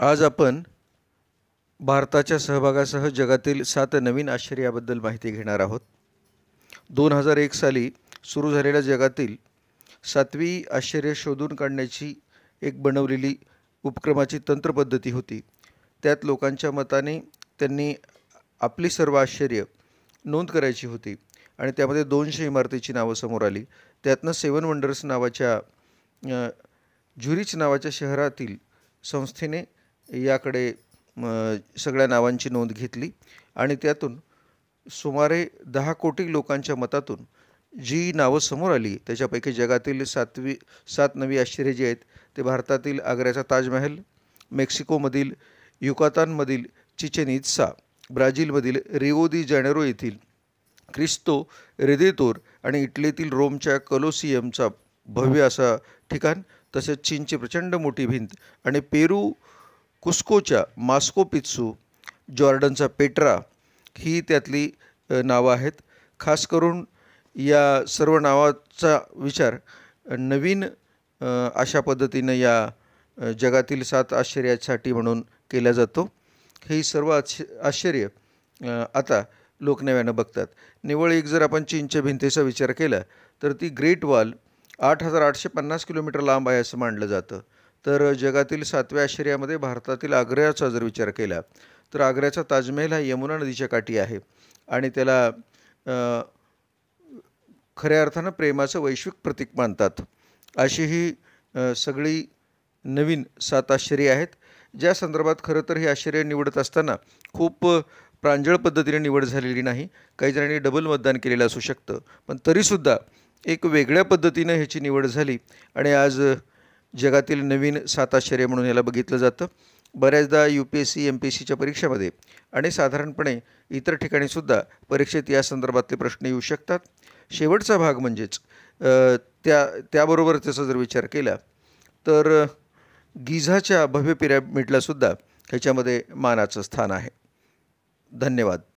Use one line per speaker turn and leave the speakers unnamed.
आज आपण भारताच्या सहभागासह जगातील सात नवीन आश्चर्याबद्दल माहिती घेणार आहोत दोन हजार एक साली सुरू झालेल्या जगातील सातवी आश्चर्य शोधून काढण्याची एक बनवलेली उपक्रमाची तंत्रपद्धती होती त्यात लोकांच्या मताने त्यांनी आपली सर्व आश्चर्य नोंद करायची होती आणि त्यामध्ये दोनशे इमारतीची नावं समोर आली त्यातनं सेवन वंडर्स नावाच्या ज्युरीच नावाच्या शहरातील संस्थेने याकडे सगळ्या नावांची नोंद घेतली आणि त्यातून सुमारे दहा कोटी लोकांच्या मतातून जी नावं समोर आली त्याच्यापैकी जगातील सातवी सात नवी आश्चर्य जे आहेत ते भारतातील आग्र्याचा ताजमहल मेक्सिकोमधील युकातानमधील चिचेन इत्सा ब्राझीलमधील रिओ दी जॅनेरो येथील क्रिस्तो रेदेतोर आणि इटलीतील रोमच्या कलोसियमचा भव्य असा ठिकाण तसेच चीनची प्रचंड मोठी भिंत आणि पेरू कुस्कोच्या मास्को पित्सू जॉर्डनचा पेट्रा ही त्यातली नावं आहेत खास करून या सर्व नावाचा विचार नवीन अशा पद्धतीनं या जगातील सात आश्चर्यासाठी म्हणून केला जातो हे सर्व आश्च आश्चर्य आता लोकनव्यानं बघतात निवळ एक जर आपण चीनच्या भिंतीचा विचार केला तर ती ग्रेट वॉल आठ हजार आठशे पन्नास किलोमीटर लांब आहे असं मानलं जातं तर जगातील सातव्या आश्चर्यामध्ये भारतातील आग्र्याचा जर विचार केला तर आग्र्याचा ताजमहल हा यमुना नदीच्या काठी आहे आणि त्याला खऱ्या अर्थानं प्रेमाचं वैश्विक प्रतीक मानतात अशी ही सगळी नवीन सात आश्चर्य आहेत ज्या संदर्भात खरं तर हे आश्चर्य निवडत असताना खूप प्रांजळ पद्धतीने निवड झालेली नाही काही जणांनी डबल मतदान केलेलं असू शकतं पण तरीसुद्धा एक वेगळ्या पद्धतीनं ह्याची निवड झाली आणि आज जगातील नवीन सात आश्चर्य म्हणून याला बघितलं जातं बऱ्याचदा U P S C M P S सीच्या परीक्षेमध्ये आणि साधारणपणे इतर ठिकाणीसुद्धा परीक्षेत या संदर्भातले प्रश्न येऊ शकतात शेवटचा भाग म्हणजेच त्या त्याबरोबर त्याचा जर विचार केला तर गिझाच्या भव्य पिरॅमिडलासुद्धा ह्याच्यामध्ये मानाचं स्थान आहे धन्यवाद